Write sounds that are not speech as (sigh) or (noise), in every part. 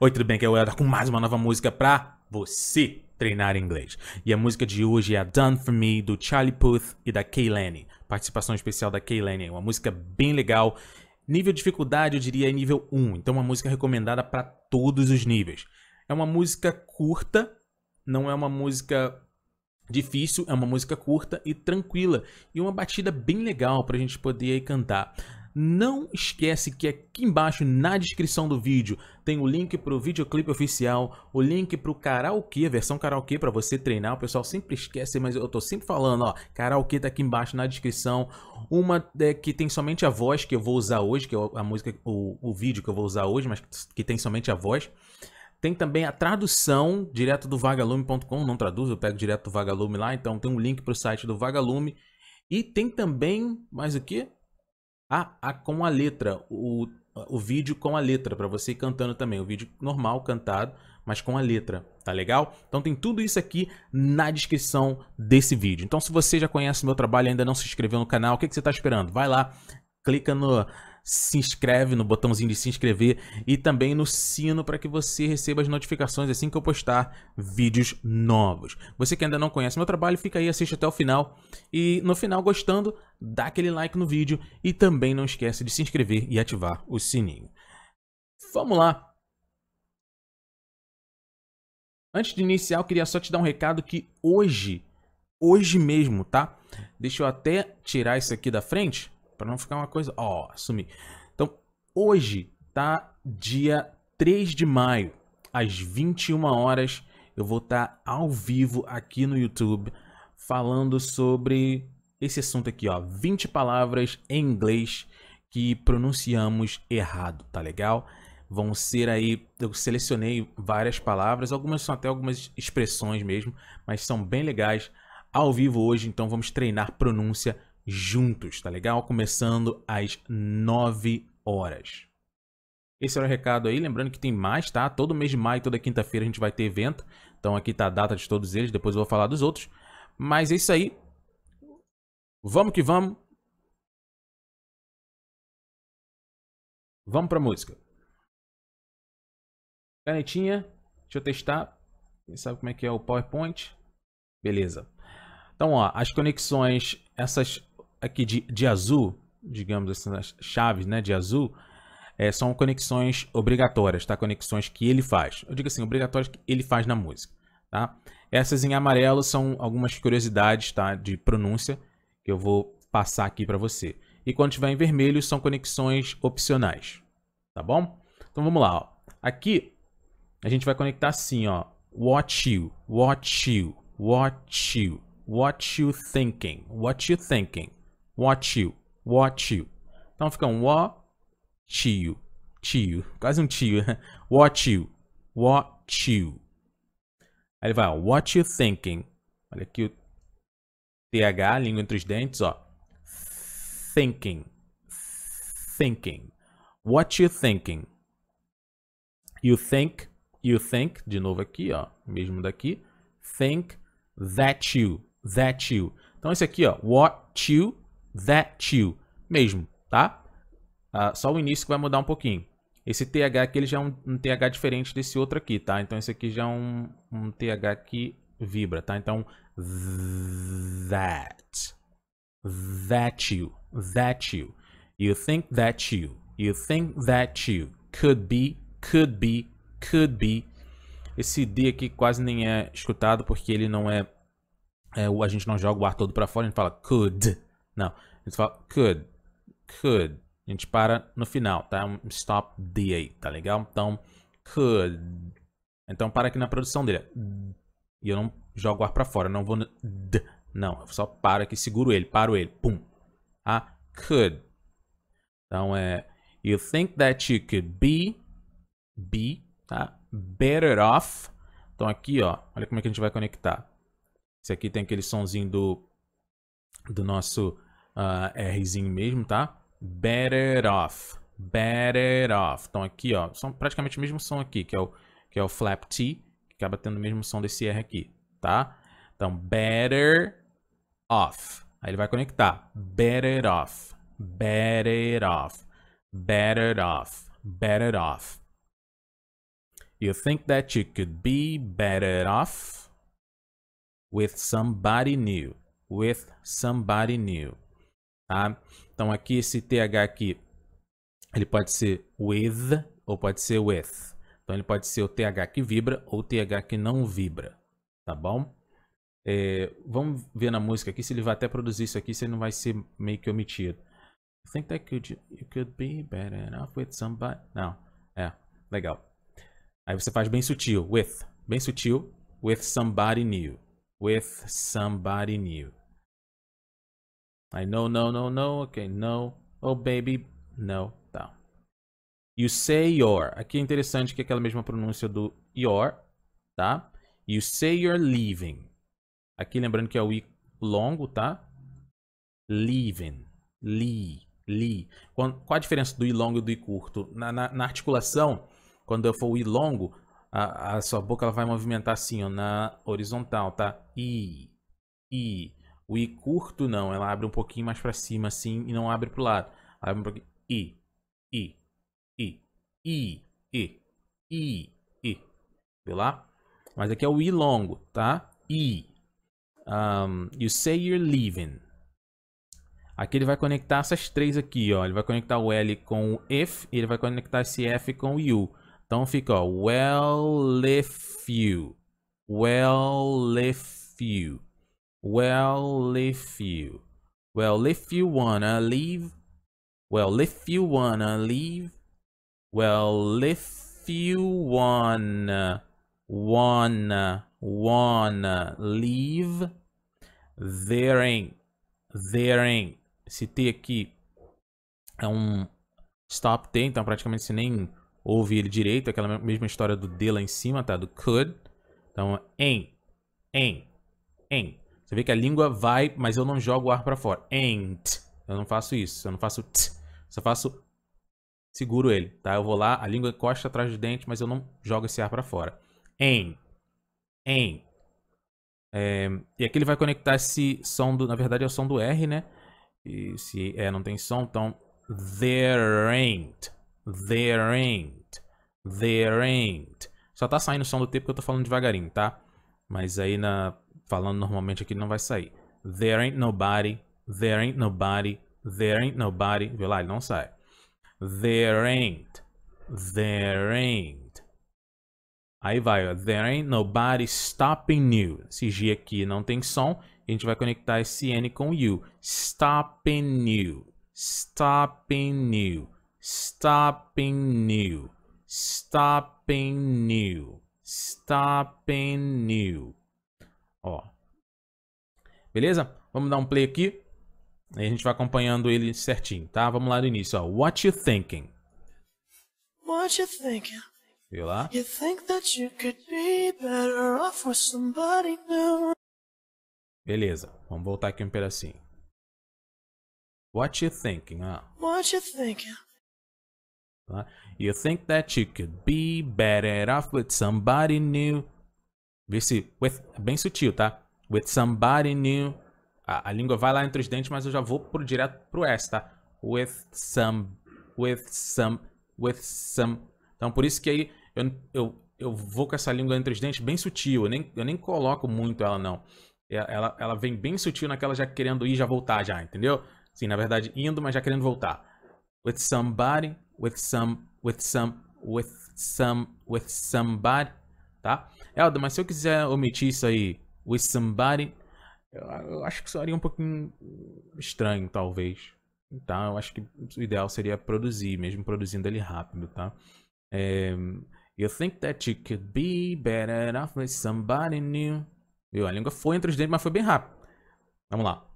Oi, tudo bem? Aqui é o Elder com mais uma nova música pra você treinar inglês. E a música de hoje é a Done For Me, do Charlie Puth e da Kaylani. Participação especial da Kaylani, uma música bem legal. Nível de dificuldade, eu diria, é nível 1, então uma música recomendada para todos os níveis. É uma música curta, não é uma música difícil, é uma música curta e tranquila. E uma batida bem legal pra gente poder aí cantar. Não esquece que aqui embaixo na descrição do vídeo tem o link para o videoclipe oficial, o link para o karaokê, versão karaokê para você treinar. O pessoal sempre esquece, mas eu estou sempre falando, ó, karaokê tá aqui embaixo na descrição. Uma é, que tem somente a voz que eu vou usar hoje, que é a música, o, o vídeo que eu vou usar hoje, mas que tem somente a voz. Tem também a tradução direto do vagalume.com, não traduzo, eu pego direto do vagalume lá, então tem um link para o site do vagalume. E tem também mais o que? a, a com a letra, o, o vídeo com a letra, para você ir cantando também. O vídeo normal, cantado, mas com a letra, tá legal? Então tem tudo isso aqui na descrição desse vídeo. Então se você já conhece o meu trabalho e ainda não se inscreveu no canal, o que, que você está esperando? Vai lá, clica no se inscreve no botãozinho de se inscrever e também no sino para que você receba as notificações assim que eu postar vídeos novos. Você que ainda não conhece meu trabalho, fica aí, assiste até o final e no final gostando, dá aquele like no vídeo e também não esquece de se inscrever e ativar o sininho. Vamos lá. Antes de iniciar, eu queria só te dar um recado que hoje, hoje mesmo, tá? Deixa eu até tirar isso aqui da frente para não ficar uma coisa, ó, sumi. Então, hoje tá dia 3 de maio, às 21 horas, eu vou estar tá ao vivo aqui no YouTube falando sobre esse assunto aqui, ó, 20 palavras em inglês que pronunciamos errado, tá legal? Vão ser aí, eu selecionei várias palavras, algumas são até algumas expressões mesmo, mas são bem legais ao vivo hoje, então vamos treinar pronúncia juntos, tá legal? Começando às 9 horas. Esse era o recado aí, lembrando que tem mais, tá? Todo mês de maio, toda quinta-feira a gente vai ter evento. Então aqui tá a data de todos eles, depois eu vou falar dos outros. Mas é isso aí. Vamos que vamos. Vamos pra música. Canetinha. Deixa eu testar. Quem sabe como é que é o PowerPoint? Beleza. Então, ó, as conexões, essas aqui de, de azul, digamos assim, as chaves né, de azul, é, são conexões obrigatórias, tá? Conexões que ele faz. Eu digo assim, obrigatórias que ele faz na música, tá? Essas em amarelo são algumas curiosidades, tá? De pronúncia que eu vou passar aqui para você. E quando tiver em vermelho são conexões opcionais, tá bom? Então vamos lá, ó. Aqui a gente vai conectar assim, ó. What you, what you, what you, what you thinking, what you thinking. Watch you. Watch you. Então fica um watch you. Tio. Quase um tio. (laughs) Watch you. Watch you. Aí ele vai, ó, what you thinking. Olha aqui o TH, língua entre os dentes, ó. Thinking. Thinking. What you thinking? You think, you think, de novo aqui, ó, mesmo daqui. Think that you, that you. Então esse aqui, ó, what you that you, mesmo, tá? Ah, só o início que vai mudar um pouquinho. Esse TH aqui ele já é um, um TH diferente desse outro aqui, tá? Então esse aqui já é um, um TH que vibra, tá? Então, that, that you, that you, you think that you, you think that you, could be, could be, could be. Esse D aqui quase nem é escutado porque ele não é, é a gente não joga o ar todo para fora, a gente fala could, não, a gente fala could, could. A gente para no final, tá? Um stop aí, tá legal? Então, could. Então, para aqui na produção dele. E eu não jogo o ar para fora, não vou no d. Não, eu só paro aqui, seguro ele, paro ele, pum. Ah, could. Então é you think that you could be be, tá? Better off. Então aqui, ó, olha como é que a gente vai conectar. Esse aqui tem aquele sonzinho do do nosso uh, Rzinho mesmo, tá? Better off. Better off. Então aqui, ó, são praticamente o mesmo som aqui, que é o, que é o flap T, que acaba tendo o mesmo som desse R aqui, tá? Então, better off. Aí ele vai conectar. Better off. Better off. Better off. Better off. You think that you could be better off with somebody new. With somebody new. Tá? Então aqui esse TH aqui, ele pode ser with ou pode ser with. Então ele pode ser o TH que vibra ou o TH que não vibra, tá bom? É, vamos ver na música aqui se ele vai até produzir isso aqui, se ele não vai ser meio que omitido. I think that could you could be better off with somebody. Não, é, legal. Aí você faz bem sutil, with, bem sutil, with somebody new, with somebody new. I know, no, no, no, ok, no. Oh, baby, no, tá. You say your. Aqui é interessante que é aquela mesma pronúncia do your, tá? You say you're leaving. Aqui lembrando que é o i longo, tá? Leaving. Lee. Lee. Qual a diferença do i longo e do i curto? Na, na, na articulação, quando eu for o i longo, a, a, sua boca ela vai movimentar assim, ó, na horizontal, tá? I. I. O I curto não, ela abre um pouquinho mais para cima assim e não abre pro lado. Ela abre um pouquinho. I, I, I, I, I, I, I. Viu lá? Mas aqui é o I longo, tá? I. Um, you say you're leaving. Aqui ele vai conectar essas três aqui, ó. Ele vai conectar o L com o if e ele vai conectar esse F com o you. Então fica, ó. Well, if you. Well, if you. Well, if you. Well, if you wanna leave. Well, if you wanna leave. Well, if you wanna, wanna, wanna leave. There ain't. There ain't. Esse T aqui é um stop T, então praticamente você nem ouve ele direito. Aquela mesma história do D lá em cima, tá? Do could. Então, em, em, em. Você vê que a língua vai, mas eu não jogo o ar para fora. Ain't. Eu não faço isso. Eu não faço t. Só faço seguro ele, tá? Eu vou lá, a língua encosta atrás do dente, mas eu não jogo esse ar para fora. Em. Em. É, e aqui ele vai conectar esse som do, na verdade é o som do R, né? E se é, não tem som, então there ain't, there ain't, there ain't. Só tá saindo o som do T porque eu tô falando devagarinho, tá? Mas aí na falando normalmente aqui não vai sair. There ain't nobody, there ain't nobody, there ain't nobody. Viu lá? Ele não sai. There ain't, there ain't. Aí vai, ó. There ain't nobody stopping you. Esse G aqui não tem som. A gente vai conectar esse N com you. Stopping you. Stopping you. Stopping you. Stopping you. Stopping you. Ó. Beleza? Vamos dar um play aqui. Aí a gente vai acompanhando ele certinho, tá? Vamos lá do início, ó. What you thinking? What you thinking? Viu lá? You think that you could be better off with somebody new. Beleza. Vamos voltar aqui um pedacinho. What you thinking, ah. What you thinking? You think that you could be better off with somebody new. Vê se. With, bem sutil, tá? With somebody new. A, a, língua vai lá entre os dentes, mas eu já vou pro, direto pro S, tá? With some. With some. With some. Então por isso que aí eu, eu, eu vou com essa língua entre os dentes bem sutil. Eu nem, eu nem coloco muito ela, não. Ela, ela vem bem sutil naquela já querendo ir já voltar já, entendeu? Sim, na verdade, indo, mas já querendo voltar. With somebody, with some, with some, with some, with somebody, tá? Elda, mas se eu quiser omitir isso aí, with somebody, eu, eu acho que soaria um pouquinho estranho, talvez. Tá? Eu acho que o ideal seria produzir, mesmo produzindo ele rápido, tá? É, you think that you could be better off with somebody new. Viu? A língua foi entre os dentes, mas foi bem rápido. Vamos lá.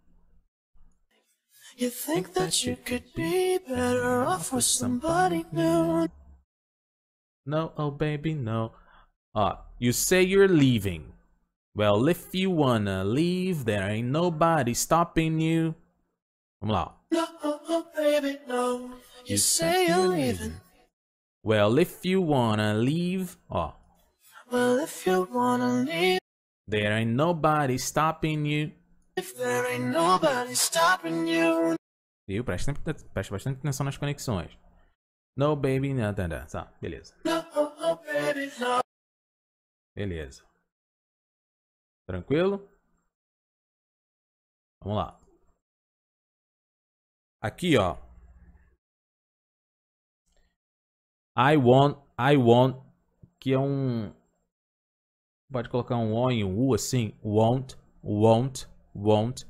You think that you could be better off with somebody new? No, oh baby, no. Ó, You say you're leaving. Well, if you wanna leave, there ain't nobody stopping you. Vamos lá. No, baby, no. You, say you're leaving. Well, if you wanna leave, ó. Well, if you wanna leave, there ain't nobody stopping you. If there ain't nobody stopping you. Viu? Preste, presta bastante atenção nas conexões. No, baby, não, não, não. Tá, beleza. No, baby, no. Beleza. Tranquilo? Vamos lá. Aqui, ó. I want, I want, que é um... Pode colocar um O em um U, assim. Want, want, want.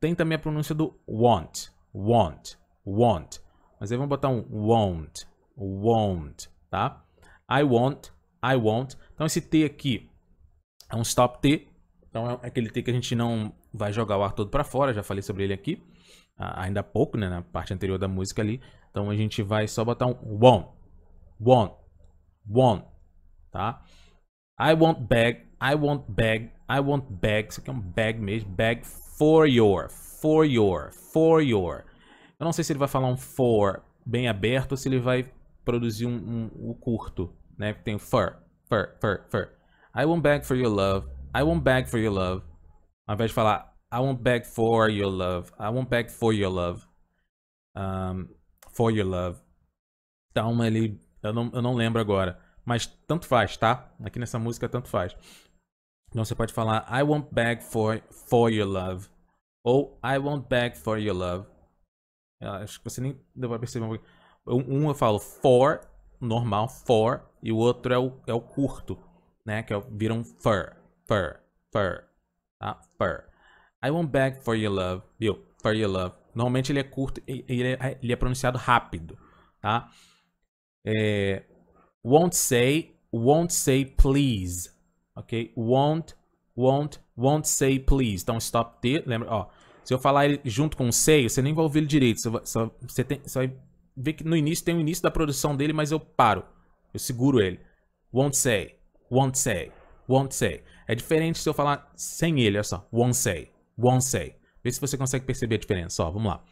Tem também a pronúncia do want, want, want. Mas aí vamos botar um won't, won't, tá? I want I won't. Então esse T aqui é um stop T. Então é aquele T que a gente não vai jogar o ar todo para fora, já falei sobre ele aqui. Ainda há pouco, né, na parte anterior da música ali. Então a gente vai só botar um won't, won't, won't, tá? I won't beg, I won't beg, I won't beg. Isso aqui é um beg mesmo, beg for your, for your, for your. Eu não sei se ele vai falar um for bem aberto ou se ele vai produzir um, um, um curto né? Tem for fur, fur, fur, fur. I won't beg for your love. I won't beg for your love. Ao invés de falar I won't beg for your love. I won't beg for your love. Um, for your love. Dá uma ali. Eu não, eu não lembro agora. Mas tanto faz, tá? Aqui nessa música tanto faz. Então você pode falar I won't beg for, for your love. Ou I won't beg for your love. Eu acho que você nem deu pra perceber. Um, um eu falo for normal, for, e o outro é o, é o curto, né? Que é, vira um fur, fur, fur, tá? Fur. I won't beg for your love, you, for your love. Normalmente ele é curto e ele, é, ele é, pronunciado rápido, tá? É, won't say, won't say please, ok? Won't, won't, won't say please. Então stop there, lembra, ó. Se eu falar ele junto com o say, você nem vai ouvir ele direito. Você, você, tem, você vai vê que no início tem o início da produção dele, mas eu paro. Eu seguro ele. Won't say, won't say, won't say. É diferente se eu falar sem ele, olha só. Won't say, won't say. Vê se você consegue perceber a diferença. Ó, vamos lá.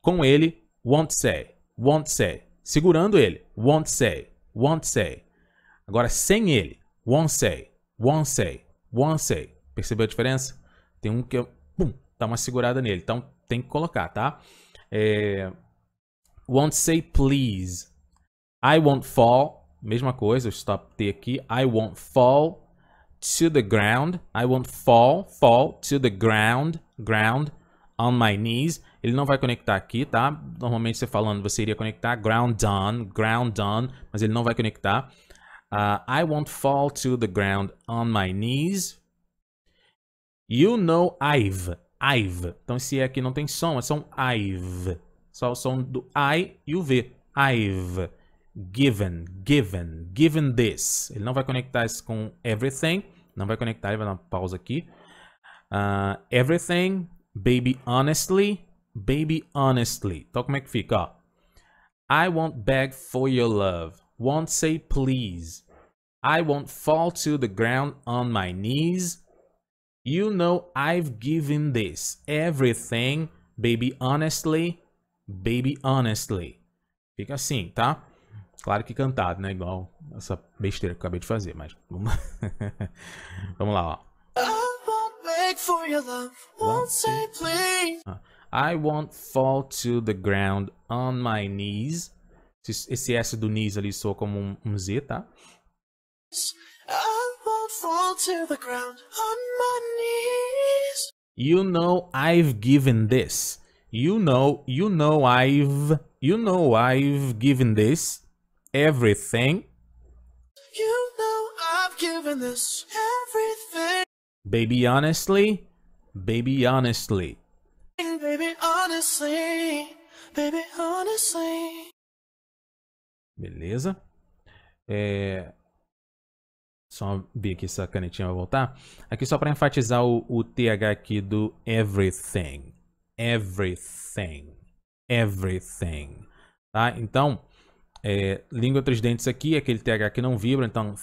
Com ele, won't say, won't say. Segurando ele, won't say, won't say. Agora sem ele, won't say, won't say, won't say. Percebeu a diferença? Tem um que eu, pum, dá uma segurada nele. Então tem que colocar, tá? É, won't say please. I won't fall. Mesma coisa, eu stop T aqui. I won't fall to the ground. I won't fall, fall to the ground, ground, on my knees. Ele não vai conectar aqui, tá? Normalmente você falando, você iria conectar ground done, ground done, mas ele não vai conectar. Uh, I won't fall to the ground on my knees. You know I've, I've. Então esse aqui não tem som, é só um I've. Só o som do I e o V. I've given, given, given this. Ele não vai conectar isso com everything. Não vai conectar, ele vai dar uma pausa aqui. Uh, everything, baby honestly, baby honestly. Então como é que fica? Ó. I won't beg for your love. Won't say please. I won't fall to the ground on my knees. You know I've given this. Everything, baby honestly, Baby Honestly. Fica assim, tá? Claro que cantado, né? Igual essa besteira que eu acabei de fazer, mas vamos, (laughs) vamos lá, ó. Ah. I won't fall to the ground on my knees. Esse S do knees ali soa como um, um Z, tá? I won't fall to the ground on my knees. You know I've given this. You know, you know I've, you know I've given this everything. You know I've given this everything. Baby honestly, baby honestly. Baby honestly, baby honestly. Beleza. É... Só ver aqui se a canetinha vai voltar. Aqui só para enfatizar o, o TH aqui do everything everything. Everything. Tá? Então, é, língua três dentes aqui, aquele TH que não vibra, então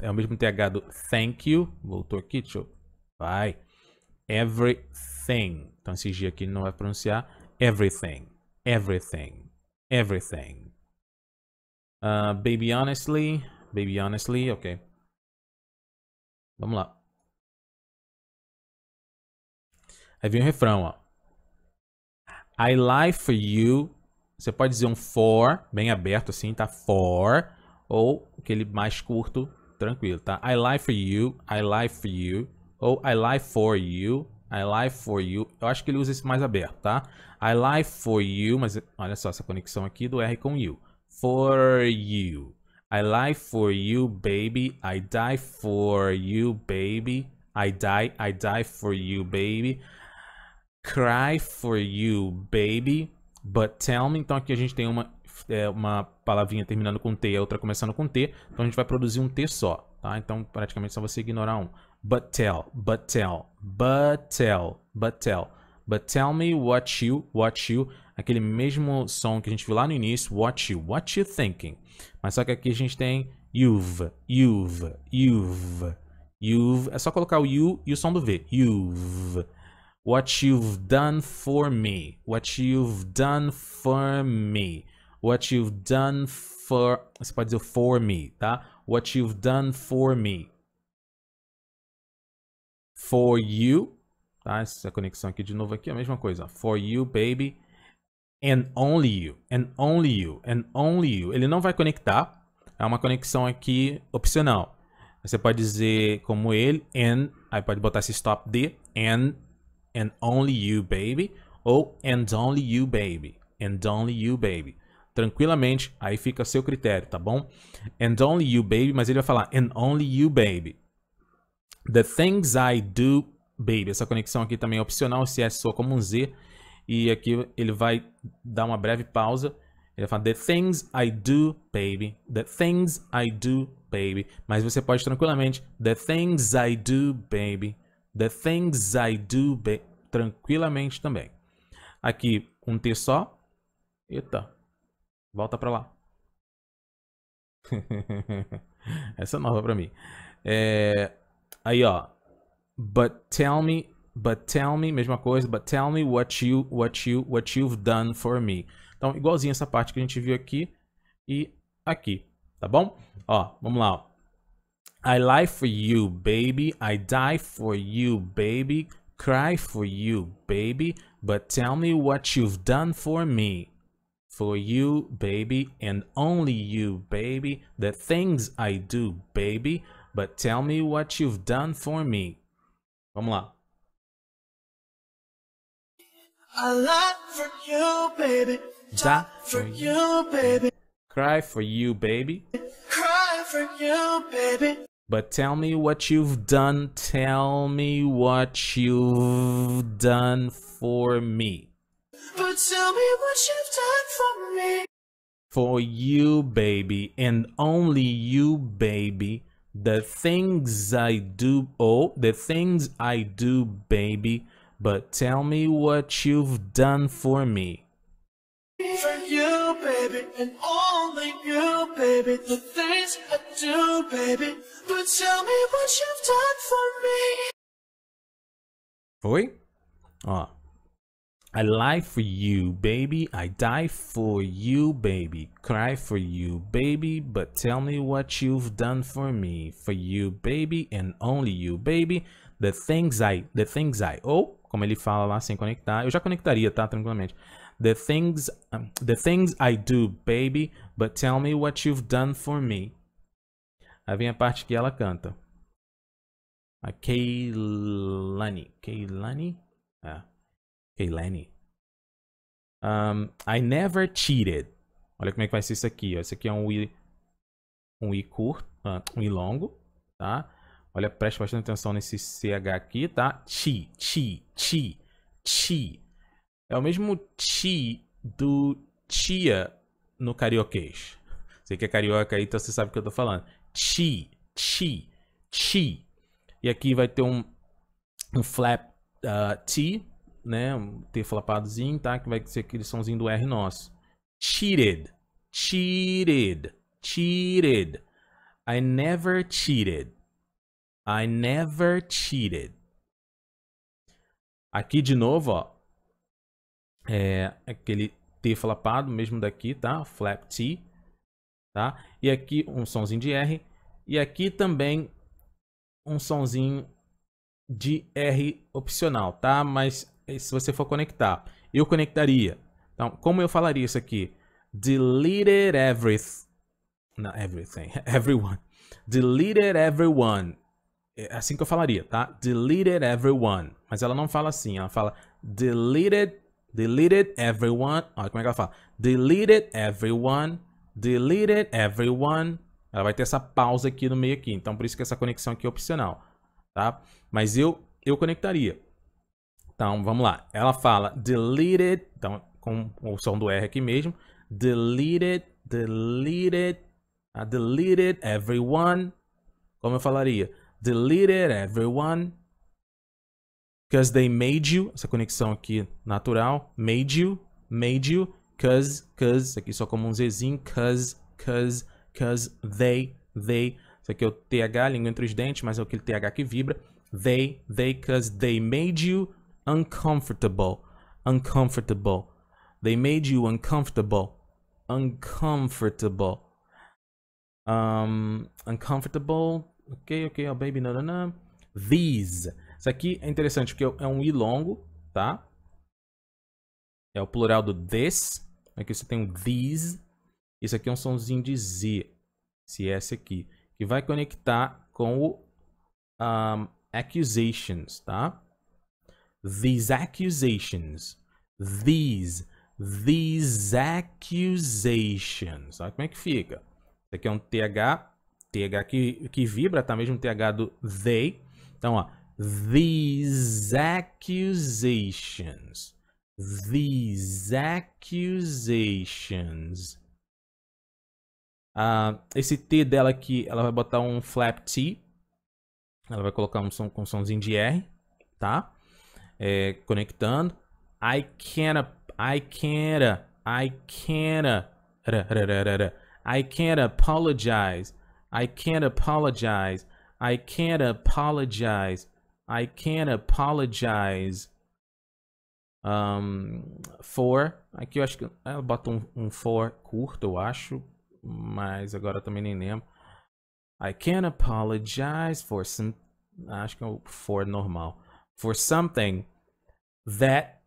é o mesmo TH do thank you. Voltou aqui, deixa eu... Vai. Everything. Então esse G aqui não vai pronunciar. Everything. Everything. Everything. Uh, baby honestly. Baby honestly, ok. Vamos lá. Aí vem o refrão, ó. I lie for you. Você pode dizer um for, bem aberto assim, tá? For. Ou aquele mais curto, tranquilo, tá? I lie for you, I lie for you. Ou I lie for you, I lie for you. Eu acho que ele usa esse mais aberto, tá? I lie for you, mas olha só essa conexão aqui do R com you. For you. I lie for you, baby. I die for you, baby. I die, I die for you, baby. Cry for you, baby, but tell me. Então aqui a gente tem uma, é, uma palavrinha terminando com T e outra começando com T. Então a gente vai produzir um T só, tá? Então praticamente só você ignorar um. But tell, but tell, but tell, but tell. But tell me what you, what you. Aquele mesmo som que a gente viu lá no início. What you, what you thinking. Mas só que aqui a gente tem you've, you've, you've. You've, é só colocar o you e o som do V. You've. What you've done for me. What you've done for me. What you've done for... Você pode dizer for me, tá? What you've done for me. For you. Tá? Essa conexão aqui de novo aqui é a mesma coisa. For you, baby. And only you. And only you. And only you. Ele não vai conectar. É uma conexão aqui opcional. Você pode dizer como ele. And. Aí pode botar esse stop de. And And Only You Baby ou And Only You Baby. And Only You Baby. Tranquilamente, aí fica a seu critério, tá bom? And Only You Baby, mas ele vai falar And Only You Baby. The Things I Do Baby. Essa conexão aqui também é opcional, se é só como um Z. E aqui ele vai dar uma breve pausa. Ele fala The Things I Do Baby. The Things I Do Baby. Mas você pode tranquilamente The Things I Do Baby. The Things I Do bem, tranquilamente também. Aqui, um T só. Eita, volta para lá. (laughs) Essa é nova para mim. É, aí, ó. But tell me, but tell me, mesma coisa. But tell me what you, what you, what you've done for me. Então, igualzinho essa parte que a gente viu aqui e aqui, tá bom? Ó, vamos lá. Ó. I lie for you, baby. I die for you, baby. Cry for you, baby. But tell me what you've done for me. For you, baby, and only you, baby. The things I do, baby. But tell me what you've done for me. Vamos lá. I lie for you, baby. Die for you, baby. Cry for you, baby. Cry for you, baby. But tell me what you've done. Tell me what you've done for me. But tell me what you've done for me. For you, baby, and only you, baby. The things I do, oh, the things I do, baby. But tell me what you've done for me. Oi, baby, and only you, baby. The things I do, baby. But tell me what you've done for me. Ó. I lie for you, baby. I die for you, baby. Cry for you, baby. But tell me what you've done for me. For you, baby, and only you, baby. The things I, the things I. Ou, como ele fala lá sem conectar, eu já conectaria, tá? Tranquilamente. The things, the things I do, baby, but tell me what you've done for me. Aí vem a parte que ela canta. A Kaylani, Kaylani. Ah, é, Keilani. Um, I never cheated. Olha como é que vai ser isso aqui. Ó. Isso aqui é um i, um i curto, ah, um i longo, tá? Olha, preste bastante atenção nesse CH aqui, tá? Chi, chi, chi, chi. É o mesmo ti do tia no carioquês. Você que é carioca aí, então você sabe o que eu tô falando. Ti, ti, ti. E aqui vai ter um, um flap uh, né? Um T flapadozinho, tá? Que vai ser aquele somzinho do R nosso. Cheated, cheated, cheated. I never cheated. I never cheated. Aqui de novo, ó é aquele T flapado, mesmo daqui, tá? Flap T, tá? E aqui um somzinho de R. E aqui também um somzinho de R opcional, tá? Mas eh, se você for conectar, eu conectaria. Então, como eu falaria isso aqui? Deleted everything. Não, everything. (laughs) Everyone. Deleted everyone. É assim que eu falaria, tá? Deleted everyone. Mas ela não fala assim, ela fala deleted Deleted everyone. Olha como é que ela fala. Deleted everyone. Deleted everyone. Ela vai ter essa pausa aqui no meio aqui. Então, por isso que essa conexão aqui é opcional. Tá? Mas eu, eu conectaria. Então, vamos lá. Ela fala deleted. Então, com o som do R aqui mesmo. Deleted, deleted, uh, deleted everyone. Como eu falaria? Deleted everyone. Cause they made you, essa conexão aqui natural, made you, made you, cause, cause, aqui só como um Zzinho, cause, cause, cause, they, they, isso aqui é o TH, língua entre os dentes, mas é aquele TH que vibra, they, they, cause they made you uncomfortable, uncomfortable, they made you uncomfortable, uncomfortable, um, uncomfortable, ok, ok, oh baby, não, não, não, these, isso aqui é interessante porque é um i longo, tá? É o plural do this. Aqui você tem um these. Isso aqui é um somzinho de z. Esse s aqui. Que vai conectar com o um, accusations, tá? These accusations. These. These accusations. Olha como é que fica. Isso aqui é um TH. TH que, que vibra, tá? Mesmo TH do they. Então, ó. These accusations. These accusations. Ah, esse T dela aqui, ela vai botar um flap T. Ela vai colocar um som com um somzinho de R, tá? É, conectando. I can't, I can't, I can't, I can't apologize. I can't apologize. I can't apologize. I can't apologize um, for. Aqui eu acho que ela bota um, um for curto, eu acho. Mas agora também nem lembro. I can't apologize for some. Acho que é o for normal. For something that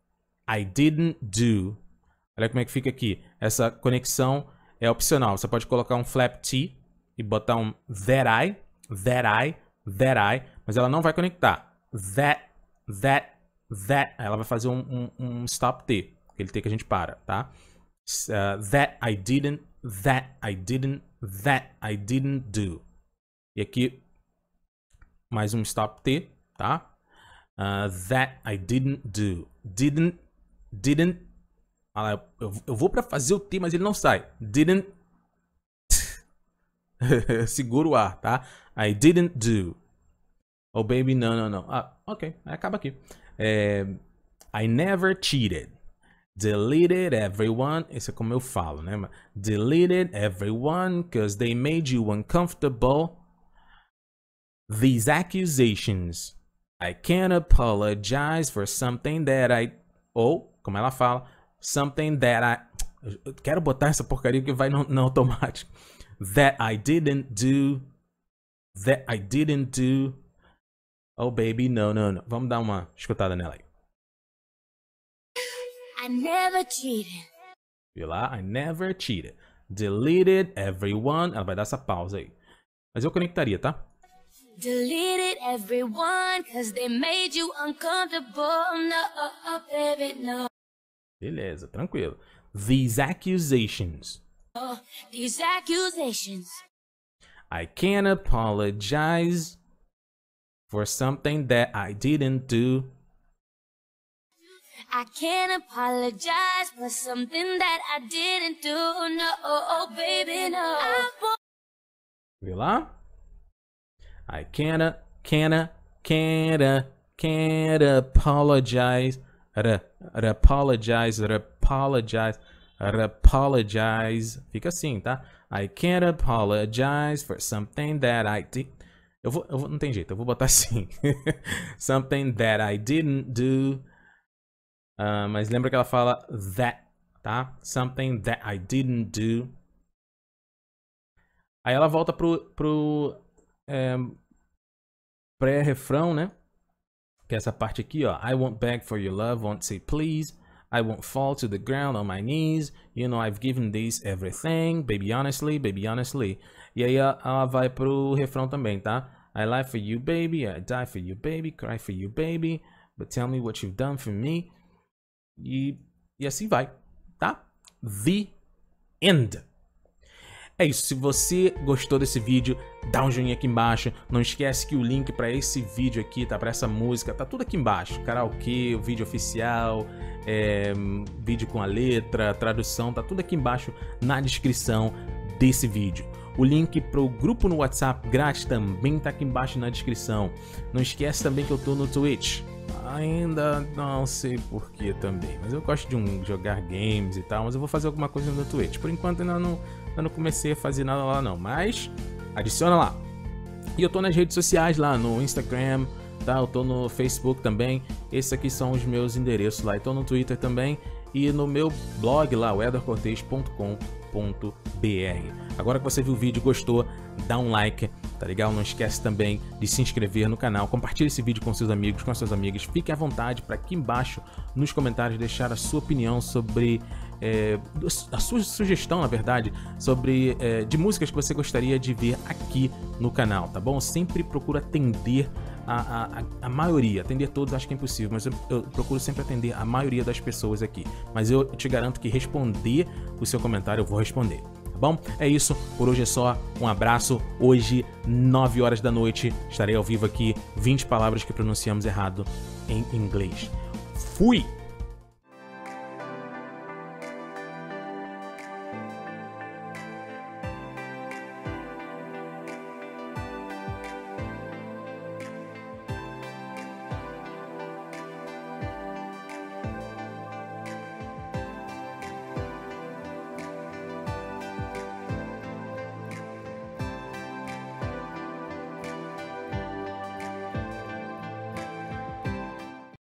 I didn't do. Olha como é que fica aqui. Essa conexão é opcional. Você pode colocar um flap T e botar um that I, that I, that I, mas ela não vai conectar that, that, that. Aí ela vai fazer um, um, um stop T, aquele T que a gente para, tá? Uh, that I didn't, that I didn't, that I didn't do. E aqui, mais um stop T, tá? Uh, that I didn't do. Didn't, didn't. Ela, eu, eu vou para fazer o T, mas ele não sai. Didn't. (laughs) Segura o ar, tá? I didn't do. Oh, baby, não, não, não. Ah, ok, acaba aqui. É, eh, I never cheated. Deleted everyone. Esse é como eu falo, né? Deleted everyone because they made you uncomfortable. These accusations. I can't apologize for something that I. Ou, como ela fala, something that I. Eu quero botar essa porcaria que vai no, no automático. That I didn't do. That I didn't do. Oh, baby, não, não, não. Vamos dar uma escutada nela aí. I never cheated. Viu lá? I never cheated. Deleted everyone. Ela vai dar essa pausa aí. Mas eu conectaria, tá? Deleted everyone, cause they made you uncomfortable. No, uh, uh, baby, no. Beleza, tranquilo. These accusations. Oh, these accusations. I can't apologize for something that I didn't do. I can't apologize for something that I didn't do. No, oh, baby, no. Viu lá? I can't, can't, can't, can't apologize. Re, apologize, apologize, apologize. Fica assim, tá? I can't apologize for something that I did. Eu vou, eu vou, não tem jeito, eu vou botar (laughs) assim. Something that I didn't do. Uh, mas lembra que ela fala that, tá? Something that I didn't do. Aí ela volta pro, pro é, pré-refrão, né? Que é essa parte aqui, ó. I won't beg for your love, won't say please. I won't fall to the ground on my knees. You know I've given this everything. Baby honestly, baby honestly. E aí ela, vai pro refrão também, tá? I lie for you, baby. I die for you, baby. Cry for you, baby. But tell me what you've done for me. E, e assim vai, tá? The End. É isso, se você gostou desse vídeo, dá um joinha aqui embaixo. Não esquece que o link para esse vídeo aqui, tá? Para essa música, tá tudo aqui embaixo. Karaokê, vídeo oficial, é, vídeo com a letra, tradução, tá tudo aqui embaixo na descrição desse vídeo. O link para o grupo no WhatsApp grátis também está aqui embaixo na descrição. Não esquece também que eu estou no Twitch. Ainda não sei porquê também, mas eu gosto de um, jogar games e tal, mas eu vou fazer alguma coisa no Twitch. Por enquanto ainda não, ainda não comecei a fazer nada lá não, mas adiciona lá. E eu tô nas redes sociais lá, no Instagram, tá? Eu tô no Facebook também. Esses aqui são os meus endereços lá. Eu tô no Twitter também e no meu blog lá, weathercortez.com.br Agora que você viu o vídeo e gostou, dá um like, tá legal? Não esquece também de se inscrever no canal, compartilhe esse vídeo com seus amigos, com suas amigas. Fique à vontade para aqui embaixo nos comentários deixar a sua opinião sobre é, a sua sugestão, na verdade, sobre é, de músicas que você gostaria de ver aqui no canal, tá bom? sempre procura atender a, a, a maioria, atender todos acho que é impossível, mas eu, eu, procuro sempre atender a maioria das pessoas aqui. Mas eu te garanto que responder o seu comentário eu vou responder. Tá bom? É isso, por hoje é só. Um abraço. Hoje, 9 horas da noite, estarei ao vivo aqui. 20 palavras que pronunciamos errado em inglês. Fui!